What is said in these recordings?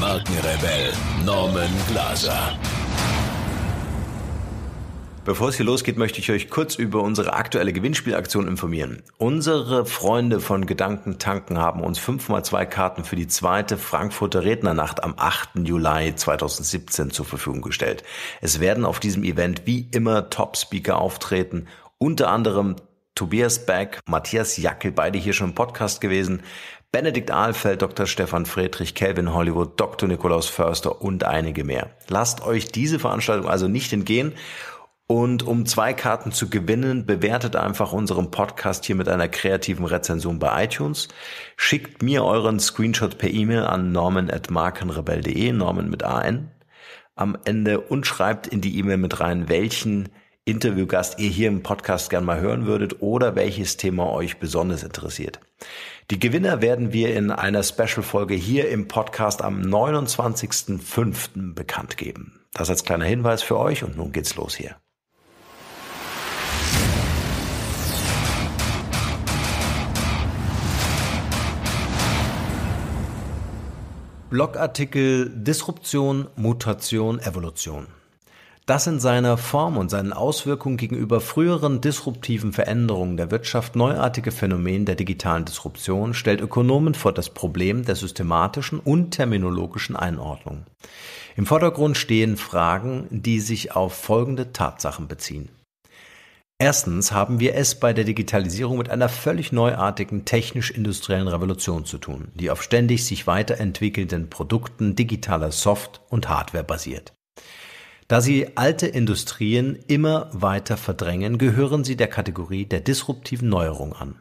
Markenrebell Norman Glaser. Bevor es hier losgeht, möchte ich euch kurz über unsere aktuelle Gewinnspielaktion informieren. Unsere Freunde von Gedanken tanken haben uns 5 fünfmal 2 Karten für die zweite Frankfurter Rednernacht am 8. Juli 2017 zur Verfügung gestellt. Es werden auf diesem Event wie immer Top-Speaker auftreten, unter anderem Tobias Beck, Matthias Jackel, beide hier schon im Podcast gewesen, Benedikt Ahlfeld, Dr. Stefan Friedrich, Kelvin Hollywood, Dr. Nikolaus Förster und einige mehr. Lasst euch diese Veranstaltung also nicht entgehen. Und um zwei Karten zu gewinnen, bewertet einfach unseren Podcast hier mit einer kreativen Rezension bei iTunes. Schickt mir euren Screenshot per E-Mail an norman.markenrebell.de, Norman mit AN am Ende und schreibt in die E-Mail mit rein, welchen Interviewgast ihr hier im Podcast gerne mal hören würdet oder welches Thema euch besonders interessiert. Die Gewinner werden wir in einer Special-Folge hier im Podcast am 29.05. bekannt geben. Das als kleiner Hinweis für euch und nun geht's los hier. Blogartikel Disruption, Mutation, Evolution dass in seiner Form und seinen Auswirkungen gegenüber früheren disruptiven Veränderungen der Wirtschaft neuartige Phänomen der digitalen Disruption stellt Ökonomen vor das Problem der systematischen und terminologischen Einordnung. Im Vordergrund stehen Fragen, die sich auf folgende Tatsachen beziehen. Erstens haben wir es bei der Digitalisierung mit einer völlig neuartigen technisch-industriellen Revolution zu tun, die auf ständig sich weiterentwickelnden Produkten digitaler Soft- und Hardware basiert. Da sie alte Industrien immer weiter verdrängen, gehören sie der Kategorie der disruptiven Neuerung an.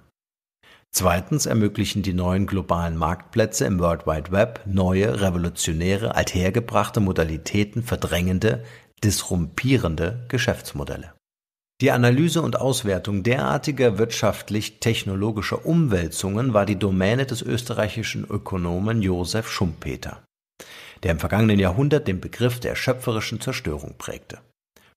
Zweitens ermöglichen die neuen globalen Marktplätze im World Wide Web neue, revolutionäre, althergebrachte Modalitäten verdrängende, disrumpierende Geschäftsmodelle. Die Analyse und Auswertung derartiger wirtschaftlich-technologischer Umwälzungen war die Domäne des österreichischen Ökonomen Josef Schumpeter der im vergangenen Jahrhundert den Begriff der schöpferischen Zerstörung prägte.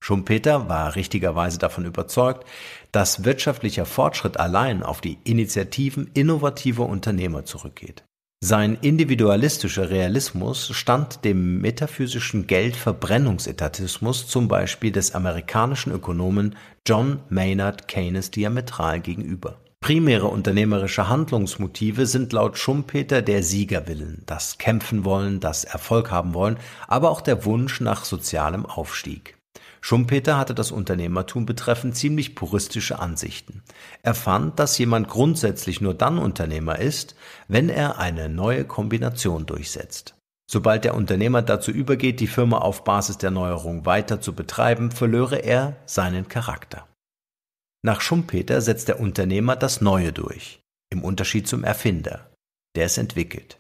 Schumpeter war richtigerweise davon überzeugt, dass wirtschaftlicher Fortschritt allein auf die Initiativen innovativer Unternehmer zurückgeht. Sein individualistischer Realismus stand dem metaphysischen Geldverbrennungsetatismus zum Beispiel des amerikanischen Ökonomen John Maynard Keynes diametral gegenüber. Primäre unternehmerische Handlungsmotive sind laut Schumpeter der Siegerwillen, das Kämpfen wollen, das Erfolg haben wollen, aber auch der Wunsch nach sozialem Aufstieg. Schumpeter hatte das Unternehmertum betreffend ziemlich puristische Ansichten. Er fand, dass jemand grundsätzlich nur dann Unternehmer ist, wenn er eine neue Kombination durchsetzt. Sobald der Unternehmer dazu übergeht, die Firma auf Basis der Neuerung weiter zu betreiben, verlöre er seinen Charakter. Nach Schumpeter setzt der Unternehmer das Neue durch, im Unterschied zum Erfinder, der es entwickelt.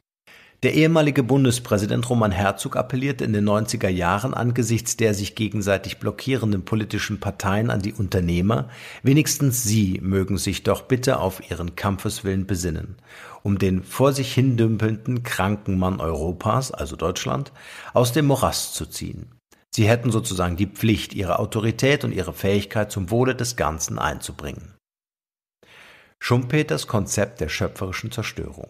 Der ehemalige Bundespräsident Roman Herzog appellierte in den 90er Jahren angesichts der sich gegenseitig blockierenden politischen Parteien an die Unternehmer, wenigstens sie mögen sich doch bitte auf ihren Kampfeswillen besinnen, um den vor sich hindümpelnden kranken Mann Europas, also Deutschland, aus dem Morast zu ziehen. Sie hätten sozusagen die Pflicht, ihre Autorität und ihre Fähigkeit zum Wohle des Ganzen einzubringen. Schumpeters Konzept der schöpferischen Zerstörung.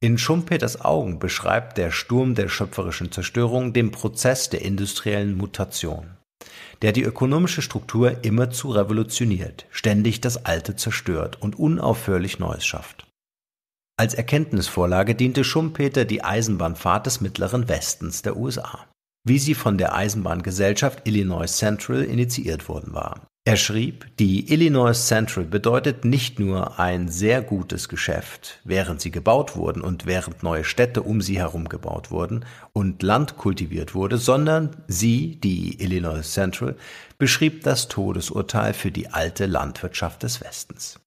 In Schumpeters Augen beschreibt der Sturm der schöpferischen Zerstörung den Prozess der industriellen Mutation, der die ökonomische Struktur immerzu revolutioniert, ständig das Alte zerstört und unaufhörlich Neues schafft. Als Erkenntnisvorlage diente Schumpeter die Eisenbahnfahrt des mittleren Westens der USA wie sie von der Eisenbahngesellschaft Illinois Central initiiert worden war. Er schrieb, die Illinois Central bedeutet nicht nur ein sehr gutes Geschäft, während sie gebaut wurden und während neue Städte um sie herum gebaut wurden und Land kultiviert wurde, sondern sie, die Illinois Central, beschrieb das Todesurteil für die alte Landwirtschaft des Westens.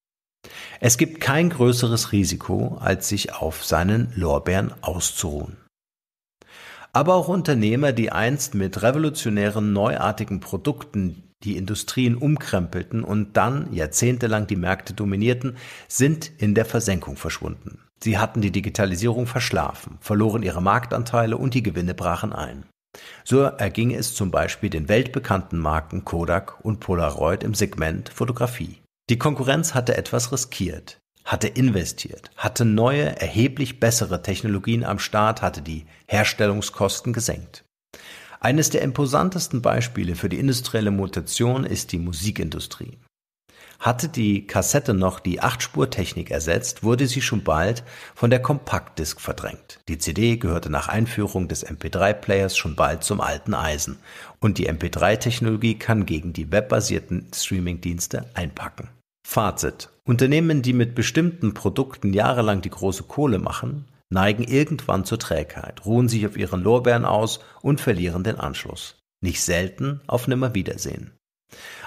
Es gibt kein größeres Risiko, als sich auf seinen Lorbeeren auszuruhen aber auch Unternehmer, die einst mit revolutionären, neuartigen Produkten die Industrien umkrempelten und dann jahrzehntelang die Märkte dominierten, sind in der Versenkung verschwunden. Sie hatten die Digitalisierung verschlafen, verloren ihre Marktanteile und die Gewinne brachen ein. So erging es zum Beispiel den weltbekannten Marken Kodak und Polaroid im Segment Fotografie. Die Konkurrenz hatte etwas riskiert hatte investiert, hatte neue, erheblich bessere Technologien am Start, hatte die Herstellungskosten gesenkt. Eines der imposantesten Beispiele für die industrielle Mutation ist die Musikindustrie. Hatte die Kassette noch die 8-Spur-Technik ersetzt, wurde sie schon bald von der Kompaktdisk verdrängt. Die CD gehörte nach Einführung des MP3-Players schon bald zum alten Eisen. Und die MP3-Technologie kann gegen die webbasierten Streaming-Dienste einpacken. Fazit. Unternehmen, die mit bestimmten Produkten jahrelang die große Kohle machen, neigen irgendwann zur Trägheit, ruhen sich auf ihren Lorbeeren aus und verlieren den Anschluss. Nicht selten auf Nimmerwiedersehen.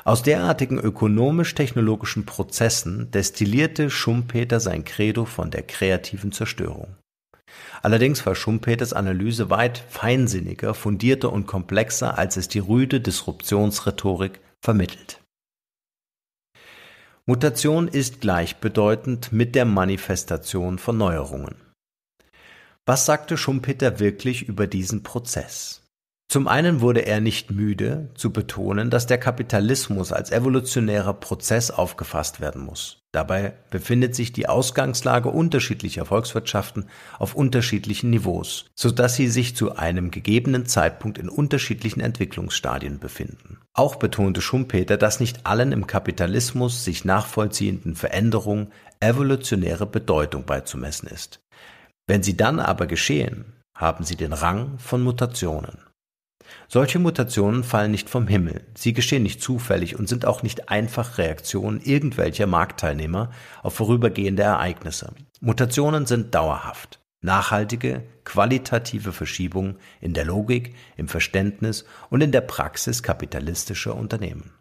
Aus derartigen ökonomisch-technologischen Prozessen destillierte Schumpeter sein Credo von der kreativen Zerstörung. Allerdings war Schumpeters Analyse weit feinsinniger, fundierter und komplexer, als es die rüde Disruptionsrhetorik vermittelt. Mutation ist gleichbedeutend mit der Manifestation von Neuerungen. Was sagte Schumpeter wirklich über diesen Prozess? Zum einen wurde er nicht müde zu betonen, dass der Kapitalismus als evolutionärer Prozess aufgefasst werden muss. Dabei befindet sich die Ausgangslage unterschiedlicher Volkswirtschaften auf unterschiedlichen Niveaus, so dass sie sich zu einem gegebenen Zeitpunkt in unterschiedlichen Entwicklungsstadien befinden. Auch betonte Schumpeter, dass nicht allen im Kapitalismus sich nachvollziehenden Veränderungen evolutionäre Bedeutung beizumessen ist. Wenn sie dann aber geschehen, haben sie den Rang von Mutationen. Solche Mutationen fallen nicht vom Himmel, sie geschehen nicht zufällig und sind auch nicht einfach Reaktionen irgendwelcher Marktteilnehmer auf vorübergehende Ereignisse. Mutationen sind dauerhaft. Nachhaltige, qualitative Verschiebungen in der Logik, im Verständnis und in der Praxis kapitalistischer Unternehmen.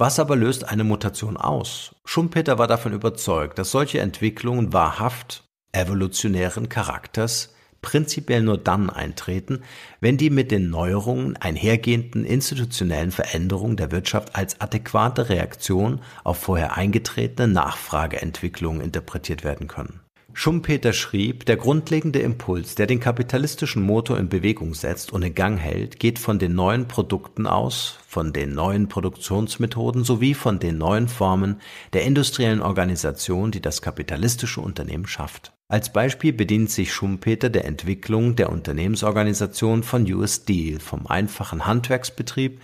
Was aber löst eine Mutation aus? Schumpeter war davon überzeugt, dass solche Entwicklungen wahrhaft evolutionären Charakters prinzipiell nur dann eintreten, wenn die mit den Neuerungen einhergehenden institutionellen Veränderungen der Wirtschaft als adäquate Reaktion auf vorher eingetretene Nachfrageentwicklungen interpretiert werden können. Schumpeter schrieb, der grundlegende Impuls, der den kapitalistischen Motor in Bewegung setzt und in Gang hält, geht von den neuen Produkten aus, von den neuen Produktionsmethoden sowie von den neuen Formen der industriellen Organisation, die das kapitalistische Unternehmen schafft. Als Beispiel bedient sich Schumpeter der Entwicklung der Unternehmensorganisation von US Deal vom einfachen Handwerksbetrieb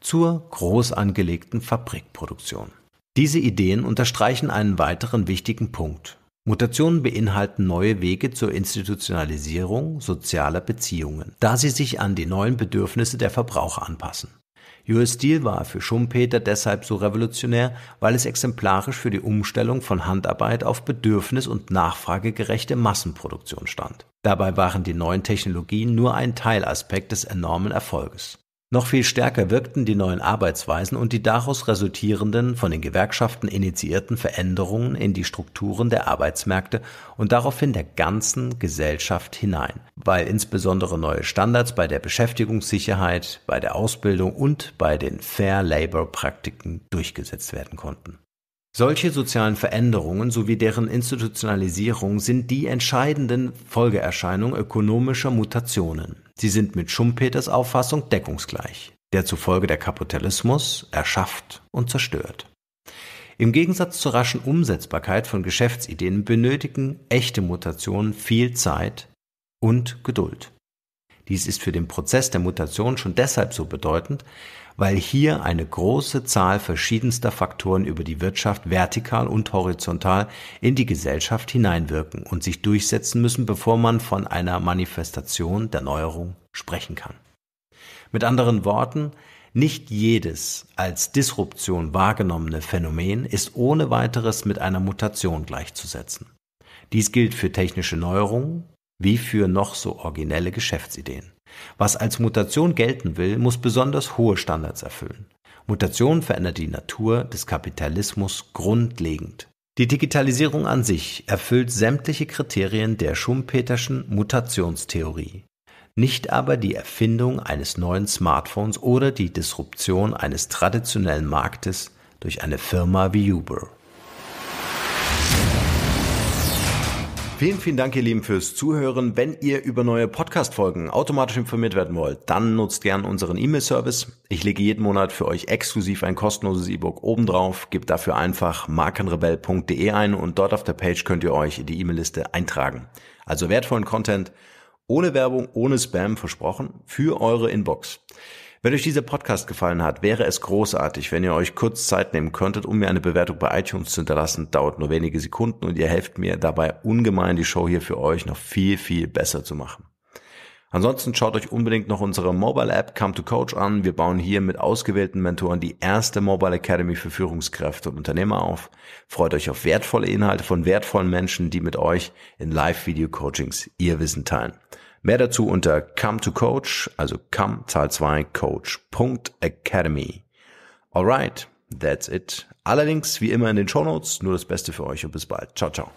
zur groß angelegten Fabrikproduktion. Diese Ideen unterstreichen einen weiteren wichtigen Punkt. Mutationen beinhalten neue Wege zur Institutionalisierung sozialer Beziehungen, da sie sich an die neuen Bedürfnisse der Verbraucher anpassen. US Steel war für Schumpeter deshalb so revolutionär, weil es exemplarisch für die Umstellung von Handarbeit auf bedürfnis- und nachfragegerechte Massenproduktion stand. Dabei waren die neuen Technologien nur ein Teilaspekt des enormen Erfolges. Noch viel stärker wirkten die neuen Arbeitsweisen und die daraus resultierenden, von den Gewerkschaften initiierten Veränderungen in die Strukturen der Arbeitsmärkte und daraufhin der ganzen Gesellschaft hinein, weil insbesondere neue Standards bei der Beschäftigungssicherheit, bei der Ausbildung und bei den Fair Labor Praktiken durchgesetzt werden konnten. Solche sozialen Veränderungen sowie deren Institutionalisierung sind die entscheidenden Folgeerscheinungen ökonomischer Mutationen. Sie sind mit Schumpeters Auffassung deckungsgleich, der zufolge der Kapitalismus erschafft und zerstört. Im Gegensatz zur raschen Umsetzbarkeit von Geschäftsideen benötigen echte Mutationen viel Zeit und Geduld. Dies ist für den Prozess der Mutation schon deshalb so bedeutend, weil hier eine große Zahl verschiedenster Faktoren über die Wirtschaft vertikal und horizontal in die Gesellschaft hineinwirken und sich durchsetzen müssen, bevor man von einer Manifestation der Neuerung sprechen kann. Mit anderen Worten, nicht jedes als Disruption wahrgenommene Phänomen ist ohne weiteres mit einer Mutation gleichzusetzen. Dies gilt für technische Neuerungen wie für noch so originelle Geschäftsideen. Was als Mutation gelten will, muss besonders hohe Standards erfüllen. Mutation verändert die Natur des Kapitalismus grundlegend. Die Digitalisierung an sich erfüllt sämtliche Kriterien der Schumpeterschen Mutationstheorie, nicht aber die Erfindung eines neuen Smartphones oder die Disruption eines traditionellen Marktes durch eine Firma wie Uber. Vielen, vielen Dank, ihr Lieben, fürs Zuhören. Wenn ihr über neue Podcast-Folgen automatisch informiert werden wollt, dann nutzt gern unseren E-Mail-Service. Ich lege jeden Monat für euch exklusiv ein kostenloses E-Book obendrauf. Gebt dafür einfach markenrebell.de ein und dort auf der Page könnt ihr euch in die E-Mail-Liste eintragen. Also wertvollen Content, ohne Werbung, ohne Spam versprochen, für eure Inbox. Wenn euch dieser Podcast gefallen hat, wäre es großartig, wenn ihr euch kurz Zeit nehmen könntet, um mir eine Bewertung bei iTunes zu hinterlassen. Dauert nur wenige Sekunden und ihr helft mir dabei ungemein, die Show hier für euch noch viel, viel besser zu machen. Ansonsten schaut euch unbedingt noch unsere Mobile App Come to Coach an. Wir bauen hier mit ausgewählten Mentoren die erste Mobile Academy für Führungskräfte und Unternehmer auf. Freut euch auf wertvolle Inhalte von wertvollen Menschen, die mit euch in Live-Video-Coachings ihr Wissen teilen. Mehr dazu unter come to coach, also come Zahl 2 coach.academy. Alright, that's it. Allerdings wie immer in den Shownotes, nur das Beste für euch und bis bald. Ciao, ciao.